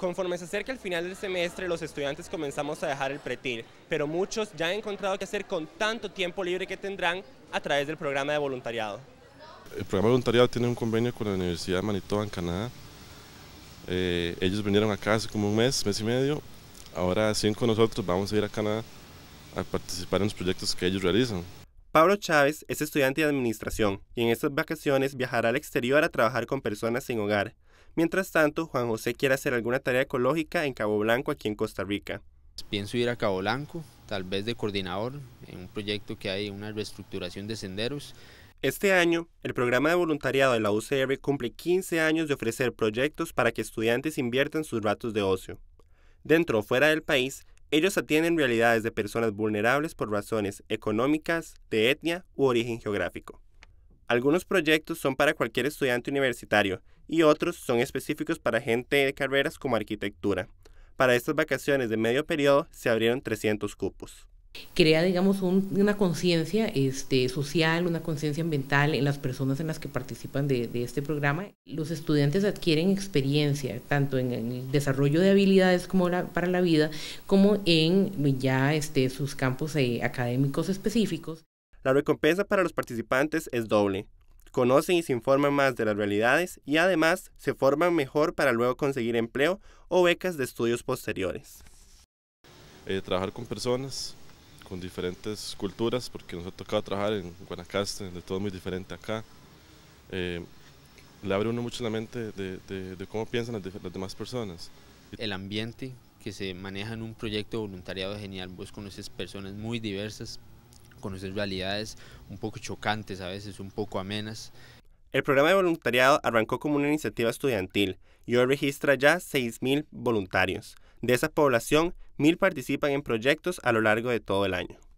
Conforme se acerca el final del semestre, los estudiantes comenzamos a dejar el pretil, pero muchos ya han encontrado qué hacer con tanto tiempo libre que tendrán a través del programa de voluntariado. El programa de voluntariado tiene un convenio con la Universidad de Manitoba en Canadá. Eh, ellos vinieron acá hace como un mes, mes y medio. Ahora, con nosotros vamos a ir a Canadá a participar en los proyectos que ellos realizan. Pablo Chávez es estudiante de administración y en estas vacaciones viajará al exterior a trabajar con personas sin hogar. Mientras tanto, Juan José quiere hacer alguna tarea ecológica en Cabo Blanco, aquí en Costa Rica. Pienso ir a Cabo Blanco, tal vez de coordinador, en un proyecto que hay, una reestructuración de senderos. Este año, el programa de voluntariado de la UCR cumple 15 años de ofrecer proyectos para que estudiantes inviertan sus ratos de ocio. Dentro o fuera del país, ellos atienden realidades de personas vulnerables por razones económicas, de etnia u origen geográfico. Algunos proyectos son para cualquier estudiante universitario y otros son específicos para gente de carreras como arquitectura. Para estas vacaciones de medio periodo se abrieron 300 cupos. Crea, digamos, una conciencia este, social, una conciencia ambiental en las personas en las que participan de, este programa. Los estudiantes adquieren experiencia, tanto en, el desarrollo de habilidades como para la vida, como en ya este, sus campos eh, académicos específicos. La recompensa para los participantes es doble. Conocen y se informan más de las realidades y además se forman mejor para luego conseguir empleo o becas de estudios posteriores. Eh, trabajar con personas, con diferentes culturas, porque nos ha tocado trabajar en Guanacaste, de todo muy diferente acá. Eh, le abre uno mucho la mente de, cómo piensan las, las, demás personas. El ambiente que se maneja en un proyecto de voluntariado es genial, vos conoces personas muy diversas, conocer realidades un poco chocantes, a veces un poco amenas. El programa de voluntariado arrancó como una iniciativa estudiantil y hoy registra ya 6.000 voluntarios. De esa población, 1.000 participan en proyectos a lo largo de todo el año.